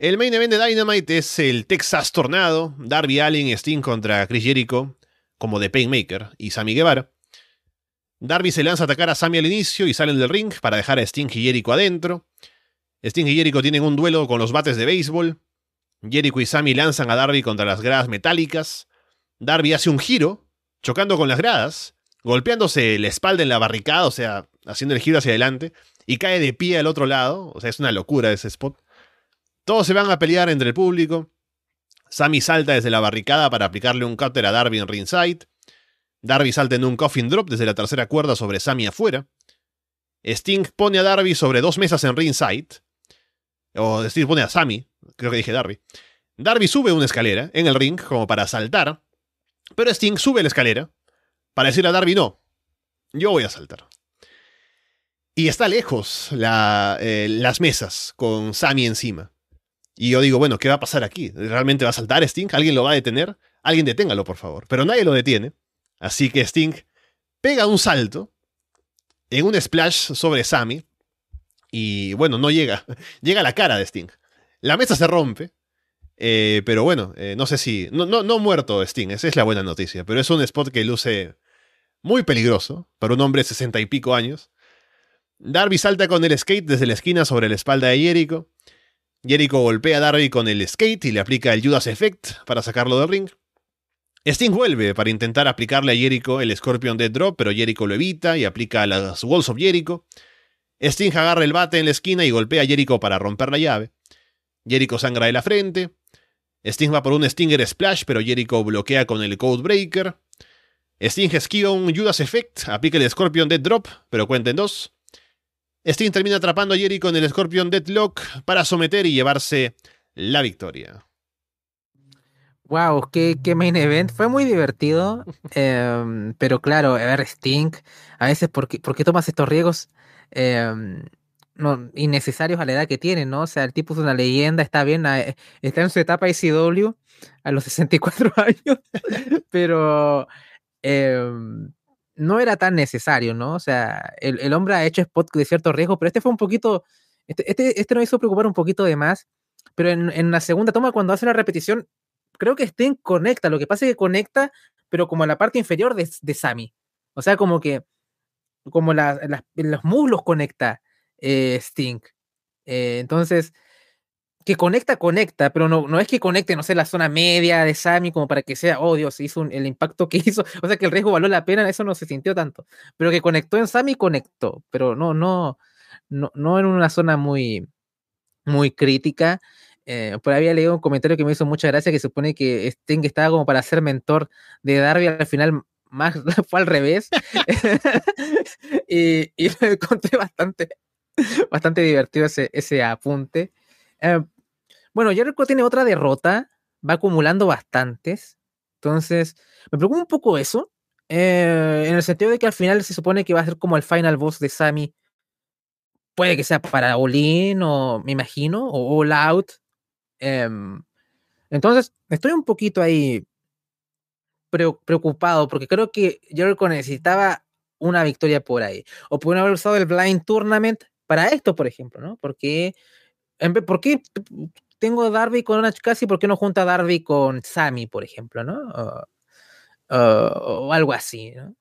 El main event de Dynamite es el Texas Tornado, Darby Allen y Sting contra Chris Jericho, como de Painmaker y Sammy Guevara. Darby se lanza a atacar a Sammy al inicio y salen del ring para dejar a Sting y Jericho adentro. Sting y Jericho tienen un duelo con los bates de béisbol. Jericho y Sammy lanzan a Darby contra las gradas metálicas. Darby hace un giro, chocando con las gradas, golpeándose la espalda en la barricada, o sea, haciendo el giro hacia adelante, y cae de pie al otro lado. O sea, es una locura ese spot. Todos se van a pelear entre el público. Sammy salta desde la barricada para aplicarle un cutter a Darby en ringside. Darby salta en un coffin drop desde la tercera cuerda sobre Sammy afuera. Sting pone a Darby sobre dos mesas en ringside. O Sting pone a Sammy, creo que dije Darby. Darby sube una escalera en el ring como para saltar. Pero Sting sube la escalera para decirle a Darby no. Yo voy a saltar. Y está lejos eh, las mesas con Sammy encima. Y yo digo, bueno, ¿qué va a pasar aquí? ¿Realmente va a saltar Sting? ¿Alguien lo va a detener? Alguien deténgalo, por favor. Pero nadie lo detiene. Así que Sting pega un salto en un splash sobre Sammy. Y bueno, no llega. Llega la cara de Sting. La mesa se rompe. Eh, pero bueno, eh, no sé si. No, no, no muerto Sting, esa es la buena noticia. Pero es un spot que luce muy peligroso para un hombre de sesenta y pico años. Darby salta con el skate desde la esquina sobre la espalda de Jericho. Jericho golpea a Darby con el skate y le aplica el Judas Effect para sacarlo del ring. Sting vuelve para intentar aplicarle a Jericho el Scorpion Dead Drop, pero Jericho lo evita y aplica las Walls of Jericho. Sting agarra el bate en la esquina y golpea a Jericho para romper la llave. Jericho sangra de la frente. Sting va por un Stinger Splash, pero Jericho bloquea con el Codebreaker. Sting esquiva un Judas Effect, aplica el Scorpion Dead Drop, pero cuenta en dos. Sting termina atrapando a Jericho en el Scorpion Deadlock para someter y llevarse la victoria. Wow, qué, qué main event. Fue muy divertido. Em, pero claro, a ver, Sting, a veces, ¿por qué, tomas estos riesgos? Em, innecesarios a la edad que tiene, ¿no? O sea, el tipo es una leyenda, está bien, eh, está en su etapa ICW a los 64 años, pero em, no era tan necesario, ¿no? O sea, el, hombre ha hecho spot de cierto riesgo, pero este fue un poquito, este, este, este nos hizo preocupar un poquito de más, pero en, la segunda toma, cuando hace la repetición, creo que Sting conecta, lo que pasa es que conecta, pero como la parte inferior de, de Sami, o sea, como que, como los muslos conecta eh, Sting. Eh, entonces, que conecta, conecta, pero no, es que conecte, no sé, la zona media de Sami como para que sea, oh Dios, hizo el impacto que hizo, o sea, que el riesgo valió la pena, eso no se sintió tanto, pero que conectó en Sami, conectó, pero no, no, no, en una zona muy, muy crítica. Eh, por ahí había leído un comentario que me hizo mucha gracia que supone que Sting estaba como para ser mentor de Darby al final más fue al revés y, y, lo encontré bastante bastante divertido ese, ese apunte eh, bueno, Jericho tiene otra derrota, va acumulando bastantes. Entonces, me preocupa un poco eso, eh, en el sentido de que al final se supone que va a ser como el final boss de Sammy. Puede que sea para Olin o me imagino, o All Out. Em, entonces, estoy un poquito ahí preocupado porque creo que Jericho necesitaba una victoria por ahí. O pueden haber usado el Blind Tournament para esto, por ejemplo, ¿no? Porque, ¿por qué tengo Darby con una casi, ¿por qué no junta Darby con Sammy, por ejemplo, ¿no? O, algo así, ¿no?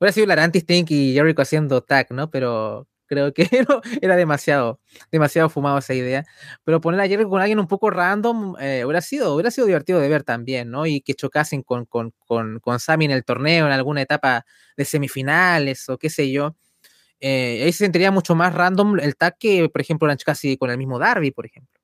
Hubiera sido Larantis Stink y Jericho haciendo tag, ¿no? Pero creo que era demasiado, demasiado fumado esa idea. Pero poner a Jericho con alguien un poco random eh, hubiera, sido, hubiera sido divertido de ver también, ¿no? Y que chocasen con, con, Sammy en el torneo, en alguna etapa de semifinales o qué sé yo. Eh, ahí se sentiría mucho más random el tag que, por ejemplo, Orange con el mismo Darby, por ejemplo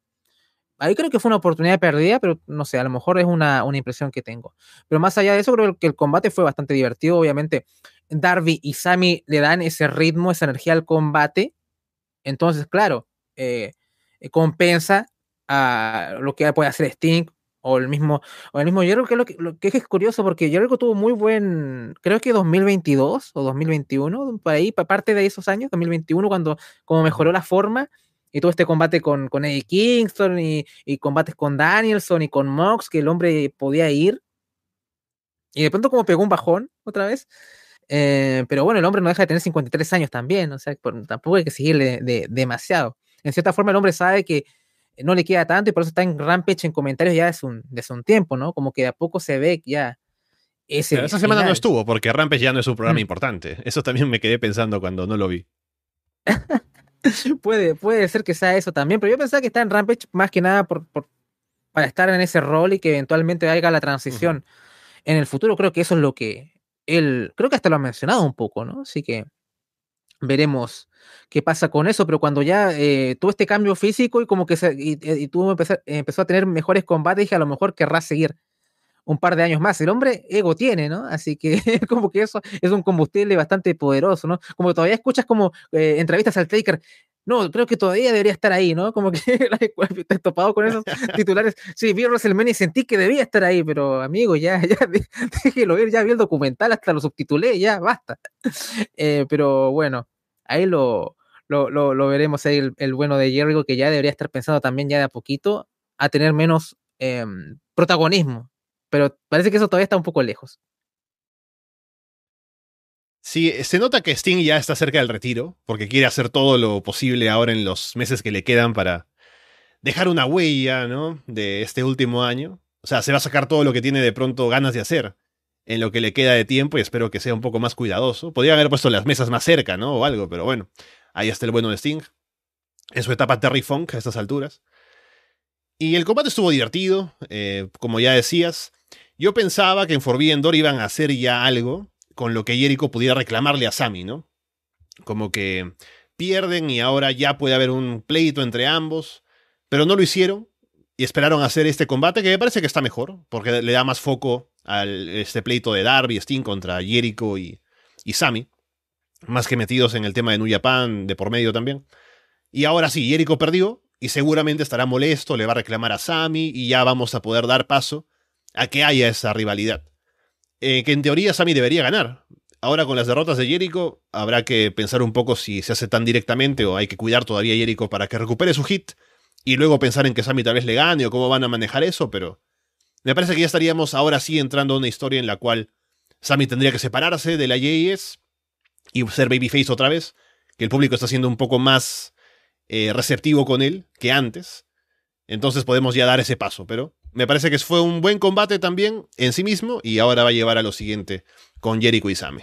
ahí creo que fue una oportunidad perdida, pero no sé, a lo mejor es una, una impresión que tengo. Pero más allá de eso, creo que el combate fue bastante divertido, obviamente. Darby y Sammy le dan ese ritmo, esa energía al combate. Entonces, claro, eh, eh, compensa a ah, lo que puede hacer Sting o el mismo, o el mismo que, lo que, lo que es curioso porque Jericho tuvo muy buen, creo que 2022 o 2021, por ahí, parte de esos años, 2021, cuando como mejoró la forma y todo este combate con, con Eddie Kingston y, y, combates con Danielson y con Mox, que el hombre podía ir. Y de pronto como pegó un bajón otra vez. Eh, pero bueno, el hombre no deja de tener 53 años también, o sea, tampoco hay que seguirle de, demasiado. En cierta forma el hombre sabe que no le queda tanto y por eso está en rampage en comentarios ya desde un, un tiempo, ¿no? Como que de a poco se ve que ya esa semana no estuvo porque Rampage ya no es un programa importante. Eso también me quedé pensando cuando no lo vi. puede, puede ser que sea eso también, pero yo pensaba que está en Rampage más que nada por, por para estar en ese rol y que eventualmente haga la transición. En el futuro creo que eso es lo que él, creo que hasta lo ha mencionado un poco, ¿no? Así que veremos qué pasa con eso, pero cuando ya eh, tuvo este cambio físico y como que se, y, tuvo empezó a tener mejores combates, dije a lo mejor querrá seguir un par de años más. El hombre ego tiene, ¿no? Así que como que eso es un combustible bastante poderoso, ¿no? Como todavía escuchas como eh, entrevistas al Taker. No, creo que todavía debería estar ahí, ¿no? Como que te has topado con esos titulares. Sí, vi WrestleMania y sentí que debía estar ahí, pero amigo, ya, ya, déjelo ya vi el documental, hasta lo subtitulé, ya, basta. Eh, pero bueno, ahí lo, lo, veremos ahí el, bueno de Jericho, que ya debería estar pensando también ya de a poquito a tener menos em, protagonismo pero parece que eso todavía está un poco lejos. Sí, eh, se nota que Sting ya está cerca del retiro, porque quiere hacer todo lo posible ahora en los meses que le quedan para dejar una huella, ¿no? De este último año. O sea, se va a sacar todo lo que tiene de pronto ganas de hacer en lo que le queda de tiempo y espero que sea un poco más cuidadoso. Podría haber puesto las mesas más cerca, ¿no? O algo, pero bueno, ahí está el bueno de Sting. En su etapa Terry Funk a estas alturas. Y el combate estuvo divertido, eh, como ya decías. Yo pensaba que en Forbidden iban a hacer ya algo con lo que Jericho pudiera reclamarle a Sami, ¿no? Como que pierden y ahora ya puede haber un pleito entre ambos, pero no lo hicieron y esperaron hacer este combate que me parece que está mejor, porque le da más foco a este pleito de Darby, Sting contra Jericho y, Sami, más que metidos en el tema de Nuya Pan de por medio también. Y ahora sí, Jericho perdió y seguramente estará molesto, le va a reclamar a Sami y ya vamos a poder dar paso a que haya esa rivalidad. Eh, que en teoría Sami debería ganar. Ahora con las derrotas de Jericho habrá que pensar un poco si se hace tan directamente o hay que cuidar todavía a Jericho para que recupere su hit y luego pensar en que Sami tal vez le gane o cómo van a manejar eso, pero me parece que ya estaríamos ahora sí entrando a una historia en la cual Sami tendría que separarse de la JS y ser babyface otra vez, que el público está siendo un poco más eh, receptivo con él que antes. Entonces podemos ya dar ese paso, pero me parece que fue un buen combate también en sí mismo y ahora va a llevar a lo siguiente con Jericho y Sami.